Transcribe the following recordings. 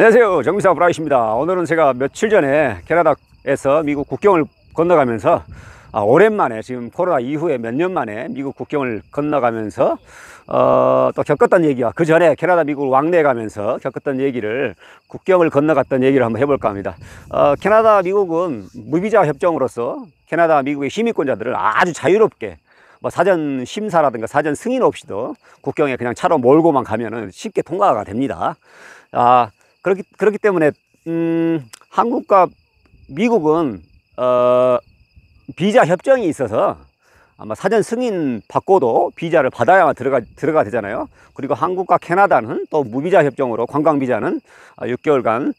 안녕하세요 정비사 브라이시입니다 오늘은 제가 며칠 전에 캐나다에서 미국 국경을 건너가면서 아, 오랜만에 지금 코로나 이후에 몇 년 만에 미국 국경을 건너가면서 어, 또 겪었던 얘기와 그 전에 캐나다 미국 왕래 가면서 겪었던 얘기를 국경을 건너갔던 얘기를 한번 해볼까 합니다 어, 캐나다 미국은 무비자 협정으로서 캐나다 미국의 시민권자들을 아주 자유롭게 뭐 사전 심사라든가 사전 승인 없이도 국경에 그냥 차로 몰고만 가면은 쉽게 통과가 됩니다. 아, 그렇기, 그렇기 때문에, 음, 한국과 미국은, 어, 비자 협정이 있어서 아마 사전 승인 받고도 비자를 받아야만 들어가, 들어가 되잖아요. 그리고 한국과 캐나다는 또 무비자 협정으로 관광비자는 6개월간, 아,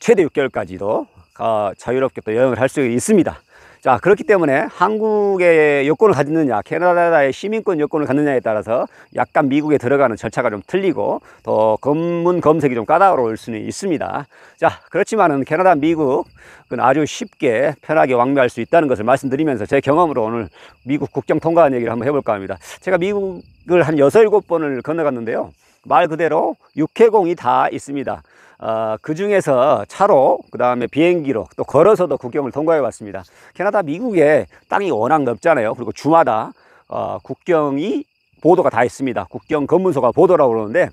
최대 6개월까지도 아, 자유롭게 또 여행을 할 수 있습니다. 자 그렇기 때문에 한국의 여권을 가지느냐 캐나다의 시민권 여권을 갖느냐에 따라서 약간 미국에 들어가는 절차가 좀 틀리고 더 검문 검색이 좀 까다로울 수는 있습니다 자 그렇지만은 캐나다 미국 은 아주 쉽게 편하게 왕래할 수 있다는 것을 말씀드리면서 제 경험으로 오늘 미국 국경 통과한 얘기를 한번 해볼까 합니다 제가 미국을 한 여섯 일곱 번을 건너갔는데요 말 그대로 육해공이 다 있습니다. 어, 그 중에서 차로, 그 다음에 비행기로, 또 걸어서도 국경을 통과해 왔습니다. 캐나다, 미국에 땅이 워낙 넓잖아요. 그리고 주마다 어, 국경이 보도가 다 있습니다. 국경 검문소가 보도라고 그러는데,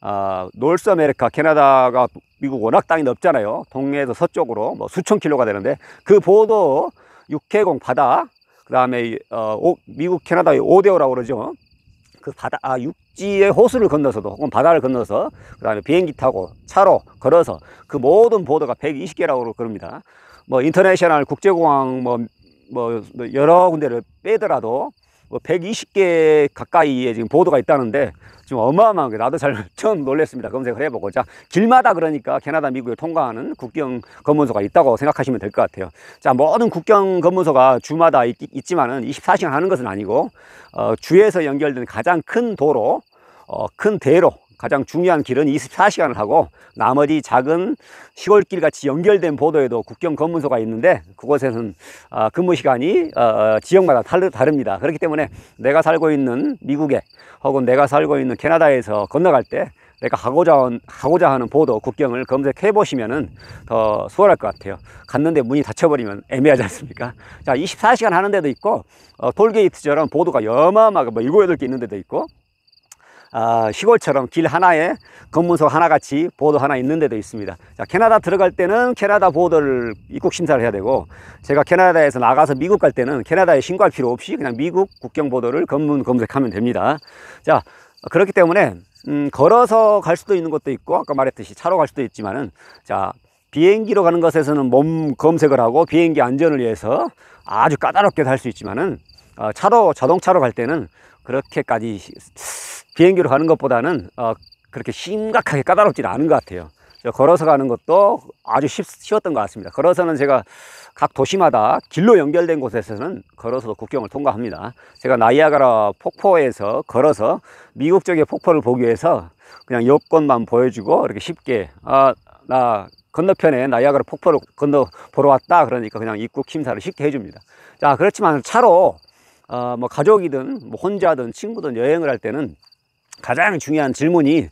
어, 노스 아메리카, 캐나다가 미국 워낙 땅이 넓잖아요. 동해에서 서쪽으로 뭐 수천 킬로가 되는데, 그 보도 육해공 바다, 그 다음에 어, 미국, 캐나다의 오데오라고 그러죠. 그 바다, 아, 육, 육지에 호수를 건너서도 혹은 바다를 건너서 그 다음에 비행기 타고 차로 걸어서 그 모든 보도가 120개라고 그럽니다. 뭐 인터내셔널 국제공항 뭐, 뭐 여러 군데를 빼더라도 뭐 120개 가까이에 지금 보도가 있다는데 지금 어마어마하게 나도 잘 처음 놀랬습니다 검색을 해보고 자 길마다 그러니까 캐나다 미국에 통과하는 국경 검문소가 있다고 생각하시면 될 것 같아요. 자 모든 국경 검문소가 주마다 있, 지만은 24시간 하는 것은 아니고 어, 주에서 연결된 가장 큰 도로 어, 큰 대로 가장 중요한 길은 24시간을 하고 나머지 작은 시골길 같이 연결된 보도에도 국경 검문소가 있는데 그곳에는 아, 근무 시간이 어, 어, 지역마다 다릅니다. 그렇기 때문에 내가 살고 있는 미국에 혹은 내가 살고 있는 캐나다에서 건너갈 때 내가 하고자, 하고자 하는 보도 국경을 검색해 보시면은 더 수월할 것 같아요. 갔는데 문이 닫혀버리면 애매하지 않습니까? 자, 24시간 하는 데도 있고, 어, 돌게이트처럼 보도가 여마마하게 어뭐 7, 8개 있는 데도 있고, 아, 시골처럼 길 하나에 검문소 하나같이 보도 하나 있는 데도 있습니다. 자, 캐나다 들어갈 때는 캐나다 보도를 입국 심사를 해야 되고 제가 캐나다에서 나가서 미국 갈 때는 캐나다에 신고할 필요 없이 그냥 미국 국경 보도를 검문 검색하면 됩니다. 자, 그렇기 때문에 음, 걸어서 갈 수도 있는 것도 있고 아까 말했듯이 차로 갈 수도 있지만은 자, 비행기로 가는 것에서는 몸 검색을 하고 비행기 안전을 위해서 아주 까다롭게 할 수 있지만은 어, 차로 자동차로 갈 때는 그렇게까지 비행기로 가는 것보다는 어, 그렇게 심각하게 까다롭지는 않은 것 같아요. 걸어서 가는 것도 아주 쉬웠던 것 같습니다. 걸어서는 제가 각 도시마다 길로 연결된 곳에서는 걸어서 국경을 통과합니다. 제가 나이아가라 폭포에서 걸어서 미국 쪽의 폭포를 보기 위해서 그냥 여권만 보여주고 이렇게 쉽게 아, 나 건너편에 나이아가라 폭포를 건너 보러 왔다 그러니까 그냥 입국 심사를 쉽게 해줍니다. 자 그렇지만 차로 어, 뭐 가족이든 뭐 혼자든 친구든 여행을 할 때는 가장 중요한 질문이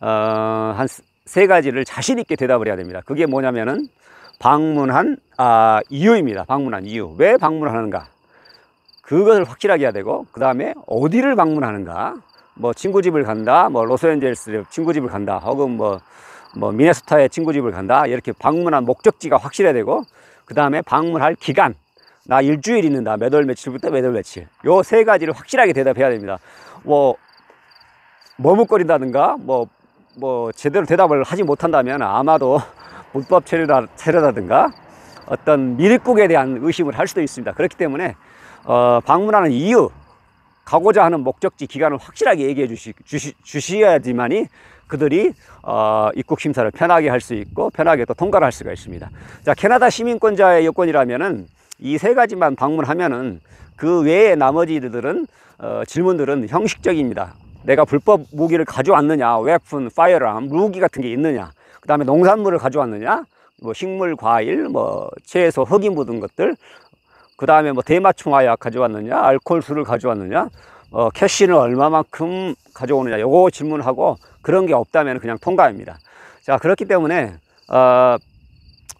어, 한 세 가지를 자신 있게 대답을 해야 됩니다. 그게 뭐냐면은 방문한 아, 이유입니다. 방문한 이유. 왜 방문하는가? 그것을 확실하게 해야 되고 그 다음에 어디를 방문하는가? 뭐 친구 집을 간다, 뭐 로스앤젤스 레 친구 집을 간다, 혹은 뭐, 뭐 미네소타의 친구 집을 간다 이렇게 방문한 목적지가 확실해야 되고 그 다음에 방문할 기간 나 일주일 있는다. 몇 월 며칠부터 몇 월 며칠. 요 세 가지를 확실하게 대답해야 됩니다. 뭐, 머뭇거린다든가, 뭐, 뭐, 제대로 대답을 하지 못한다면 아마도 불법 체류다, 체류라든가 어떤 미륵국에 대한 의심을 할 수도 있습니다. 그렇기 때문에, 어, 방문하는 이유, 가고자 하는 목적지 기간을 확실하게 얘기해 주시, 주시, 주셔야지만이 그들이 어, 입국 심사를 편하게 할 수 있고 편하게 또 통과를 할 수가 있습니다. 자, 캐나다 시민권자의 요건이라면은 이세 가지만 방문하면은 그 외에 나머지들은 어, 질문들은 형식적입니다. 내가 불법 무기를 가져왔느냐, 웨픈, 파이어람, 무기 같은 게 있느냐, 그 다음에 농산물을 가져왔느냐, 뭐 식물, 과일, 뭐 채소, 흙이 묻은 것들, 그 다음에 뭐 대마충화약 가져왔느냐, 알코올술을 가져왔느냐, 어, 캐시는 얼마만큼 가져오느냐, 요거 질문하고 그런 게 없다면 그냥 통과입니다. 자, 그렇기 때문에, 어,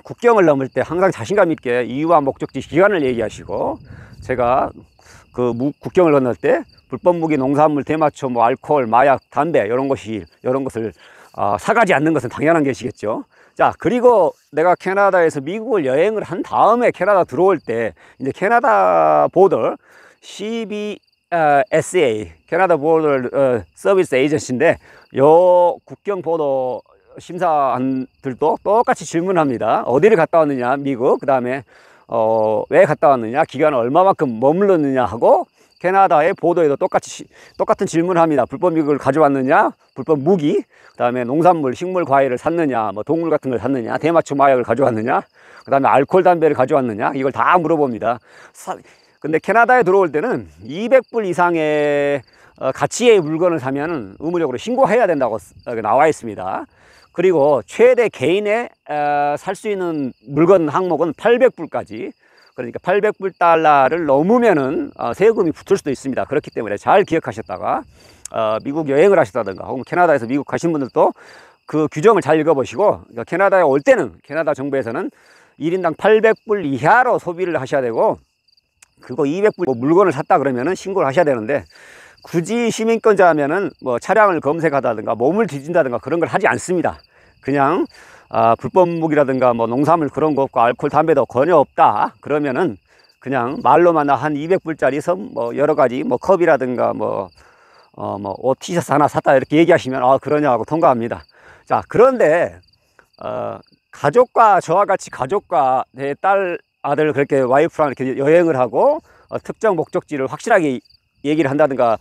국경을 넘을 때 항상 자신감 있게 이유와 목적지 기간을 얘기하시고 제가 그 국경을 건널 때 불법 무기 농산물 대마초 뭐 알코올 마약 담배 이런 것이 이런 것을 아, 사가지 않는 것은 당연한 것이겠죠 자 그리고 내가 캐나다에서 미국을 여행을 한 다음에 캐나다 들어올 때 이제 캐나다 보더 CB 어, SA 캐나다 보더 어, 서비스 에이전시인데 요 국경 보더 심사안들도 똑같이 질문합니다. 어디를 갔다 왔느냐, 미국, 그 다음에 어, 왜 갔다 왔느냐, 기간을 얼마만큼 머물렀느냐 하고 캐나다의 보도에도 똑같이 똑같은 질문을 합니다. 불법 미국을 가져왔느냐, 불법 무기, 그다음에 농산물, 식물, 과일을 샀느냐, 뭐 동물 같은 걸 샀느냐, 대마초 마약을 가져왔느냐, 그다음에 알콜 담배를 가져왔느냐 이걸 다 물어봅니다. 근데 캐나다에 들어올 때는 200불 이상의 어, 가치의 물건을 사면은 의무적으로 신고해야 된다고 어, 나와 있습니다. 그리고 최대 개인의 어, 살수 있는 물건 항목은 800불까지 그러니까 800불 달러를 넘으면은 세금이 붙을 수도 있습니다. 그렇기 때문에 잘 기억하셨다가 미국 여행을 하셨다든가 혹은 캐나다에서 미국 가신 분들도 그 규정을 잘 읽어보시고 그러니까 캐나다에 올 때는 캐나다 정부에서는 일인당 800불 이하로 소비를 하셔야 되고 그거 200불 뭐 물건을 샀다 그러면은 신고를 하셔야 되는데 굳이 시민권자 하면은 뭐 차량을 검색하다든가 몸을 뒤진다든가 그런 걸 하지 않습니다. 그냥 아, 불법 무기라든가 뭐 농산물 그런 거 없고 알코올 담배도 전혀 없다 그러면은 그냥 말로만 한 200불짜리서 뭐 여러 가지 뭐 컵이라든가 뭐 어 뭐 옷 티셔츠 하나 샀다 이렇게 얘기하시면 아 그러냐 고 통과합니다. 자 그런데 어, 가족과 저와 같이 가족과 내딸 아들 그렇게 와이프랑 이렇게 여행을 하고 어, 특정 목적지를 확실하게 얘기를 한다든가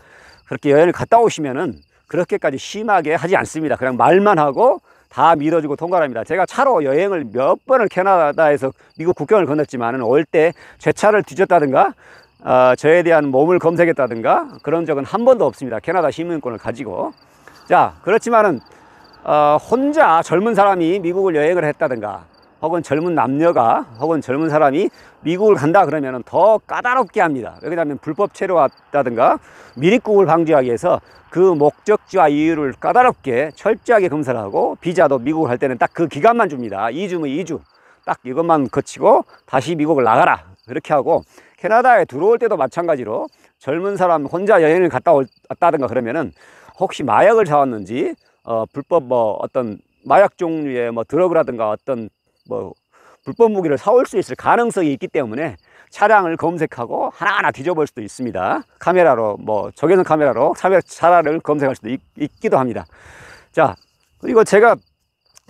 그렇게 여행을 갔다 오시면은 그렇게까지 심하게 하지 않습니다. 그냥 말만 하고 다믿어주고 통과를 합니다. 제가 차로 여행을 몇 번을 캐나다에서 미국 국경을 건넜지만은 올 때 제 차를 뒤졌다든가 어, 저에 대한 몸을 검색했다든가 그런 적은 한 번도 없습니다. 캐나다 시민권을 가지고 자 그렇지만은 어, 혼자 젊은 사람이 미국을 여행을 했다든가 혹은 젊은 남녀가 혹은 젊은 사람이 미국을 간다 그러면 더 까다롭게 합니다. 왜냐하면 불법 체류왔다든가 미리국을 방지하기 위해서 그 목적지와 이유를 까다롭게 철저하게 검사를 하고 비자도 미국을 할 때는 딱 그 기간만 줍니다. 2주면 2주 뭐 딱 이것만 거치고 다시 미국을 나가라 그렇게 하고 캐나다에 들어올 때도 마찬가지로 젊은 사람 혼자 여행을 갔다 왔다든가 그러면은 혹시 마약을 사왔는지 어, 불법 뭐 어떤 마약 종류의 뭐 드러그라든가 어떤 뭐 불법 무기를 사올 수 있을 가능성이 있기 때문에 차량을 검색하고 하나하나 뒤져볼 수도 있습니다 카메라로 뭐 적외선 카메라로 차량을 검색할 수도 있, 기도 합니다 자 그리고 제가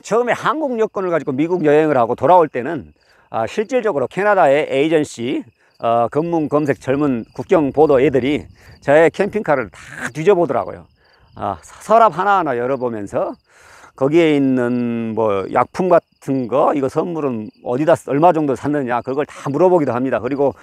처음에 한국 여권을 가지고 미국 여행을 하고 돌아올 때는 아, 실질적으로 캐나다의 에이전시 어, 검문 검색 젊은 국경 보도 애들이 저의 캠핑카를 다 뒤져보더라고요 아, 서랍 하나하나 열어보면서 거기에 있는 뭐 약품 같은 거 이거 선물은 어디다 얼마 정도 샀느냐 그걸 다 물어보기도 합니다 그리고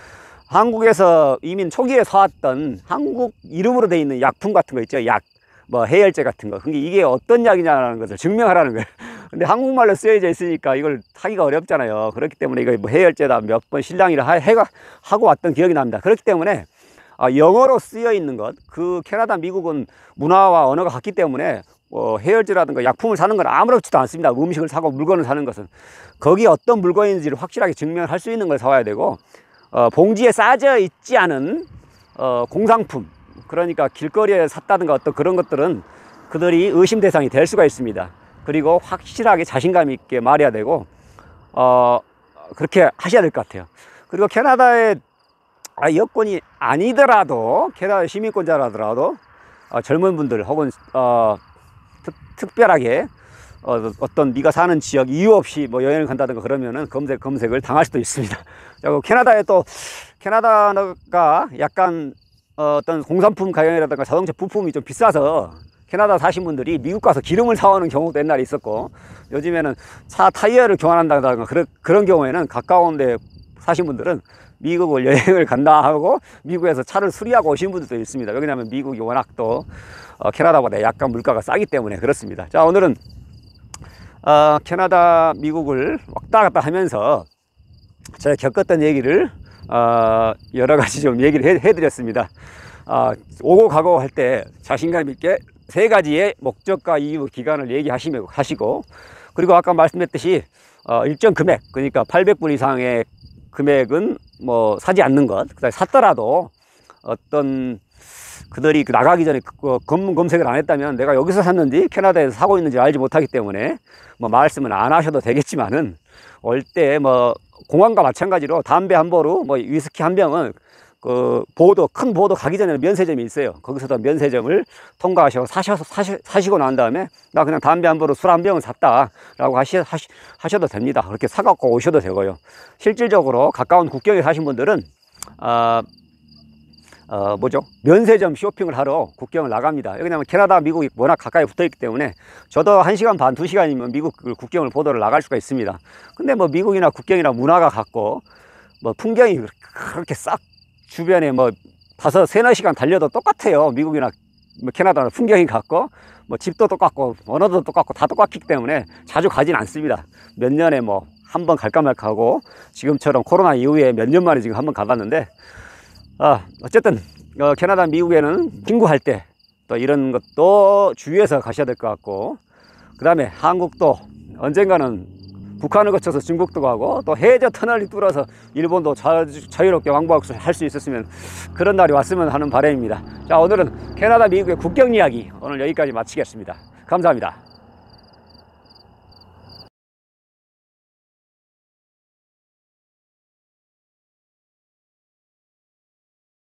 한국에서 이민 초기에 사왔던 한국 이름으로 돼 있는 약품 같은 거 있죠 약 뭐 해열제 같은 거 그게 이게 어떤 약이냐라는 것을 증명하라는 거예요 근데 한국말로 쓰여져 있으니까 이걸 사기가 어렵잖아요 그렇기 때문에 이거 뭐 해열제다 몇 번신랑이를 해가 하고 왔던 기억이 납니다 그렇기 때문에 아, 영어로 쓰여 있는 것그 캐나다 미국은 문화와 언어가 같기 때문에 어, 헤어지라든가 약품을 사는 건 아무렇지도 않습니다. 음식을 사고 물건을 사는 것은 거기 어떤 물건인지를 확실하게 증명할 수 있는 걸 사와야 되고 어, 봉지에 싸져 있지 않은 어, 공상품 그러니까 길거리에 샀다든가 어떤 그런 것들은 그들이 의심 대상이 될 수가 있습니다. 그리고 확실하게 자신감 있게 말해야 되고 어, 그렇게 하셔야 될 것 같아요. 그리고 캐나다의 아, 여권이 아니더라도 캐나다 시민권자라더라도 어, 젊은 분들 혹은 어, 특, 특 별하게 어, 떤 네가 사는 지역 이유 없이 뭐 여행을 간다든가 그러면은 검색 검색을 당할 수도 있습니다. 그리고 캐나다에 또 캐나다가 약간 어, 어떤 공산품 가격이라든가 자동차 부품이 좀 비싸서 캐나다 사신 분들이 미국 가서 기름을 사오는 경우도 옛날에 있었고 요즘에는 차 타이어를 교환한다든가 그런, 그런 경우에는 가까운 데 사신 분들은 미국을 여행을 간다 하고 미국에서 차를 수리하고 오신 분들도 있습니다. 왜냐하면 미국이 워낙 또 어, 캐나다보다 약간 물가가 싸기 때문에 그렇습니다. 자 오늘은 어, 캐나다 미국을 왔다 갔다 하면서 제가 겪었던 얘기를 어, 여러 가지 좀 얘기를 해, 해드렸습니다. 어, 오고 가고 할 때 자신감 있게 세 가지의 목적과 이유 기간을 얘기하시고 하시고 그리고 아까 말씀했듯이 어, 일정 금액 그러니까 800불 이상의 금액은 뭐 사지 않는 것, 그다음에 샀더라도 어떤 그들이 그 나가기 전에 그, 그 검문 검색을 안 했다면 내가 여기서 샀는지 캐나다에서 사고 있는지 알지 못하기 때문에 뭐 말씀은 안 하셔도 되겠지만은 올 때 뭐 공항과 마찬가지로 담배 한 보루, 뭐 위스키 한 병은 그 보도 큰 보도 가기 전에 면세점이 있어요. 거기서도 면세점을 통과하셔 사셔서 사시, 사시고 난 다음에 나 그냥 담배 한 보로 술 한 병을 샀다라고 하시, 하시 하셔도 됩니다. 그렇게 사갖고 오셔도 되고요. 실질적으로 가까운 국경에 사신 분들은 아 어, 뭐죠? 면세점 쇼핑을 하러 국경을 나갑니다. 왜냐하면 캐나다, 미국이 워낙 가까이 붙어 있기 때문에 저도 한시간 반, 두시간이면 미국 그 국경을 보도를 나갈 수가 있습니다. 근데 뭐 미국이나 국경이나 문화가 같고 뭐 풍경이 그렇게 싹 주변에 뭐 다섯 세네 시간 달려도 똑같아요 미국이나 뭐 캐나다나 풍경이 같고 뭐 집도 똑같고 언어도 똑같고 다 똑같기 때문에 자주 가진 않습니다 몇 년에 뭐 한 번 갈까 말까 하고 지금처럼 코로나 이후에 몇 년 만에 지금 한 번 가봤는데 아 어쨌든 어, 캐나다 미국에는 친구할 때 또 이런 것도 주위에서 가셔야 될 것 같고 그 다음에 한국도 언젠가는 북한을 거쳐서 중국도 가고 또 해저 터널이 뚫어서 일본도 자, 자유롭게 왕복할 을수 있었으면 그런 날이 왔으면 하는 바람입니다. 자 오늘은 캐나다 미국의 국경 이야기 오늘 여기까지 마치겠습니다. 감사합니다.